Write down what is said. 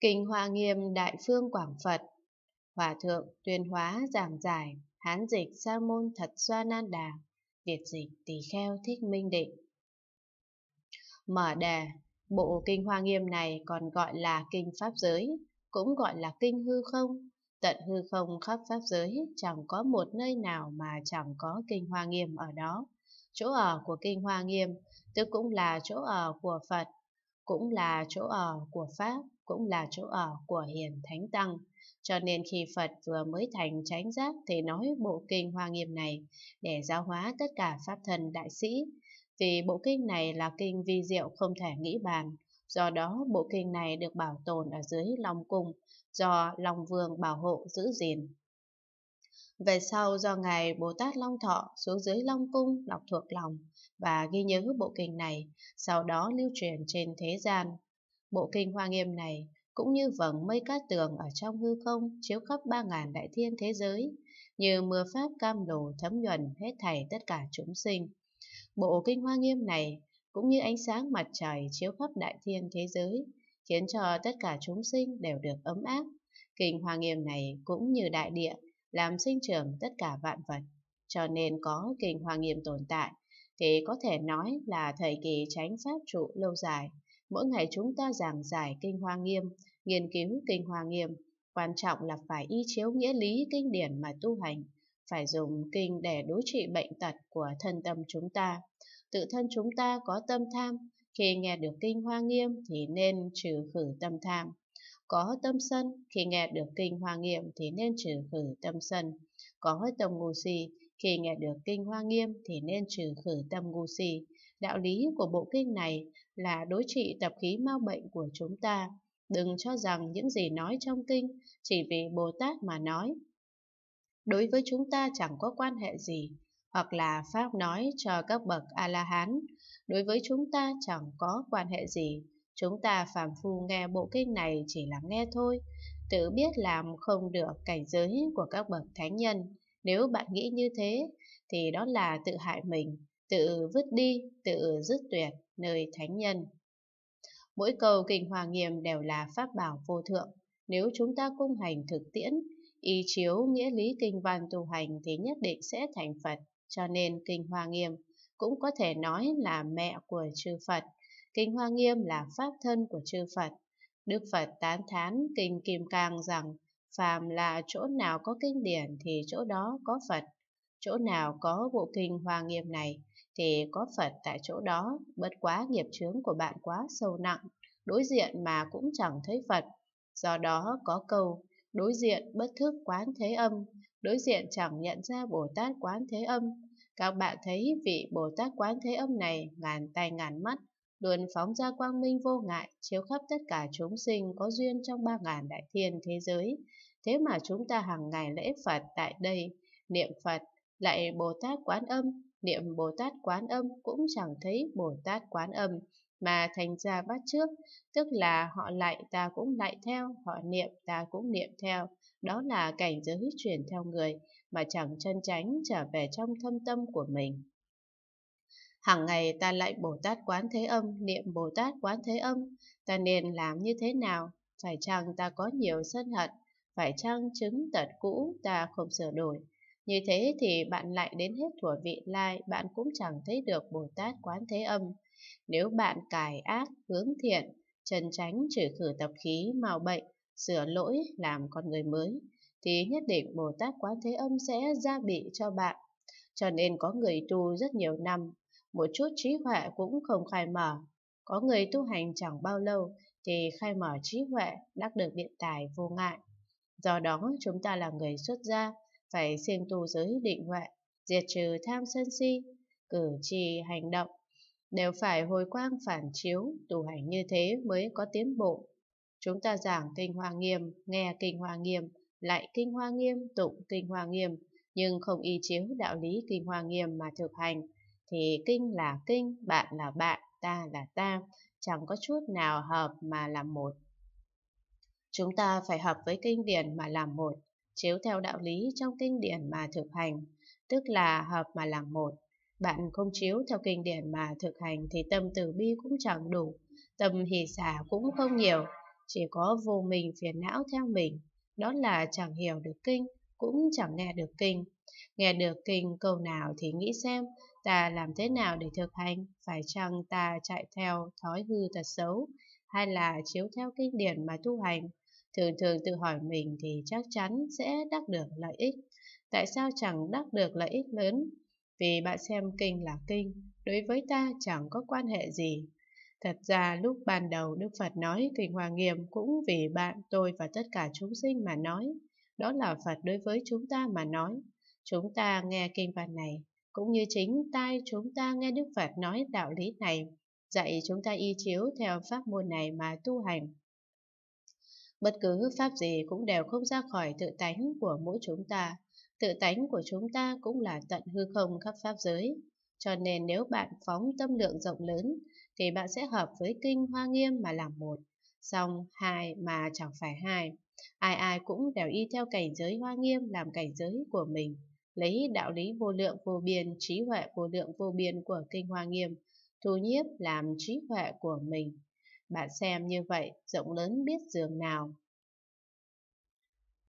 Kinh Hoa Nghiêm Đại Phương Quảng Phật Hòa Thượng Tuyên Hóa Giảng Giải Hán Dịch Sa Môn Thật Xoa Nan Đà Việt Dịch Tỳ Kheo Thích Minh Định Mở đề Bộ Kinh Hoa Nghiêm này còn gọi là Kinh Pháp Giới, cũng gọi là Kinh Hư Không. Tận hư không khắp Pháp Giới, chẳng có một nơi nào mà chẳng có Kinh Hoa Nghiêm ở đó. Chỗ ở của Kinh Hoa Nghiêm, tức cũng là chỗ ở của Phật, cũng là chỗ ở của Pháp, cũng là chỗ ở của hiền thánh tăng. Cho nên khi Phật vừa mới thành chánh giác thì nói bộ kinh hoa nghiêm này để giáo hóa tất cả pháp thần đại sĩ. Vì bộ kinh này là kinh vi diệu không thể nghĩ bàn, do đó bộ kinh này được bảo tồn ở dưới Long Cung, do Long Vương bảo hộ giữ gìn. Về sau do Ngài Bồ Tát Long Thọ xuống dưới Long Cung đọc thuộc lòng và ghi nhớ bộ kinh này, sau đó lưu truyền trên thế gian Bộ kinh hoa nghiêm này cũng như vầng mây cát tường ở trong hư không chiếu khắp ba ngàn đại thiên thế giới, như mưa pháp cam đồ thấm nhuần hết thảy tất cả chúng sinh. Bộ kinh hoa nghiêm này cũng như ánh sáng mặt trời chiếu khắp đại thiên thế giới, khiến cho tất cả chúng sinh đều được ấm áp. Kinh hoa nghiêm này cũng như đại địa, làm sinh trưởng tất cả vạn vật. Cho nên có kinh hoa nghiêm tồn tại, thì có thể nói là thời kỳ tránh pháp trụ lâu dài, Mỗi ngày chúng ta giảng giải kinh hoa nghiêm, nghiên cứu kinh hoa nghiêm. Quan trọng là phải y chiếu nghĩa lý kinh điển mà tu hành, phải dùng kinh để đối trị bệnh tật của thân tâm chúng ta. Tự thân chúng ta có tâm tham, khi nghe được kinh hoa nghiêm thì nên trừ khử tâm tham. Có tâm sân, khi nghe được kinh hoa nghiêm thì nên trừ khử tâm sân. Có tâm ngu si, khi nghe được kinh hoa nghiêm thì nên trừ khử tâm ngu si. Đạo lý của bộ kinh này là đối trị tập khí mau bệnh của chúng ta. Đừng cho rằng những gì nói trong kinh chỉ vì Bồ Tát mà nói. Đối với chúng ta chẳng có quan hệ gì, hoặc là Pháp nói cho các bậc A-la-hán, đối với chúng ta chẳng có quan hệ gì. Chúng ta phàm phu nghe bộ kinh này chỉ là nghe thôi, tự biết làm không được cảnh giới của các bậc thánh nhân. Nếu bạn nghĩ như thế, thì đó là tự hại mình tự vứt đi, tự dứt tuyệt, nơi thánh nhân. Mỗi cầu kinh hòa nghiêm đều là pháp bảo vô thượng. Nếu chúng ta cung hành thực tiễn, y chiếu nghĩa lý kinh văn tu hành thì nhất định sẽ thành Phật. Cho nên kinh hòa nghiêm cũng có thể nói là mẹ của chư Phật. Kinh hoa nghiêm là pháp thân của chư Phật. Đức Phật tán thán kinh Kim Cang rằng phàm là chỗ nào có kinh điển thì chỗ đó có Phật. Chỗ nào có bộ kinh hoa nghiêm này thì có Phật tại chỗ đó, bất quá nghiệp chướng của bạn quá sâu nặng, đối diện mà cũng chẳng thấy Phật. Do đó có câu, đối diện bất thức quán thế âm, đối diện chẳng nhận ra Bồ Tát quán thế âm. Các bạn thấy vị Bồ Tát quán thế âm này ngàn tay ngàn mắt, luôn phóng ra quang minh vô ngại, chiếu khắp tất cả chúng sinh có duyên trong ba ngàn đại thiên thế giới. Thế mà chúng ta hàng ngày lễ Phật tại đây, niệm Phật, lại Bồ Tát quán âm, niệm Bồ Tát Quán Âm cũng chẳng thấy Bồ Tát Quán Âm, mà thành ra bắt trước, tức là họ lại ta cũng lại theo, họ niệm ta cũng niệm theo. Đó là cảnh giới chuyển theo người, mà chẳng chân tránh trở về trong thâm tâm của mình. Hàng ngày ta lại Bồ Tát Quán Thế Âm, niệm Bồ Tát Quán Thế Âm, ta nên làm như thế nào? Phải chăng ta có nhiều sân hận? Phải chăng chứng tật cũ ta không sửa đổi? Như thế thì bạn lại đến hết thủa vị lai, bạn cũng chẳng thấy được Bồ Tát quán thế âm. Nếu bạn cải ác, hướng thiện, trần tránh trừ khử tập khí, màu bệnh, sửa lỗi, làm con người mới, thì nhất định Bồ Tát quán thế âm sẽ gia bị cho bạn. Cho nên có người tu rất nhiều năm, một chút trí huệ cũng không khai mở. Có người tu hành chẳng bao lâu thì khai mở trí huệ, đắc được điện tài vô ngại. Do đó chúng ta là người xuất gia, phải siêng tu giới định huệ, diệt trừ tham sân si, cử chỉ hành động, đều phải hồi quang phản chiếu, tu hành như thế mới có tiến bộ. Chúng ta giảng kinh hoa nghiêm, nghe kinh hoa nghiêm, lại kinh hoa nghiêm, tụng kinh hoa nghiêm, nhưng không y chiếu đạo lý kinh hoa nghiêm mà thực hành, thì kinh là kinh, bạn là bạn, ta là ta, chẳng có chút nào hợp mà làm một. Chúng ta phải hợp với kinh điển mà làm một, chiếu theo đạo lý trong kinh điển mà thực hành, tức là hợp mà làm một. Bạn không chiếu theo kinh điển mà thực hành thì tâm từ bi cũng chẳng đủ, tâm hỷ xả cũng không nhiều, chỉ có vô mình phiền não theo mình, đó là chẳng hiểu được kinh, cũng chẳng nghe được kinh. Nghe được kinh câu nào thì nghĩ xem ta làm thế nào để thực hành, phải chăng ta chạy theo thói hư tật xấu, hay là chiếu theo kinh điển mà tu hành. Thường thường tự hỏi mình thì chắc chắn sẽ đắc được lợi ích. Tại sao chẳng đắc được lợi ích lớn? Vì bạn xem kinh là kinh, đối với ta chẳng có quan hệ gì. Thật ra lúc ban đầu Đức Phật nói Kinh Hoa Nghiêm cũng vì bạn, tôi và tất cả chúng sinh mà nói. Đó là Phật đối với chúng ta mà nói. Chúng ta nghe kinh văn này, cũng như chính tai chúng ta nghe Đức Phật nói đạo lý này, dạy chúng ta y chiếu theo pháp môn này mà tu hành Bất cứ pháp gì cũng đều không ra khỏi tự tánh của mỗi chúng ta. Tự tánh của chúng ta cũng là tận hư không khắp pháp giới. Cho nên nếu bạn phóng tâm lượng rộng lớn, thì bạn sẽ hợp với kinh hoa nghiêm mà làm một. song hai mà chẳng phải hai. Ai ai cũng đều y theo cảnh giới hoa nghiêm làm cảnh giới của mình. Lấy đạo lý vô lượng vô biên, trí huệ vô lượng vô biên của kinh hoa nghiêm, thu nhiếp làm trí huệ của mình bạn xem như vậy rộng lớn biết giường nào.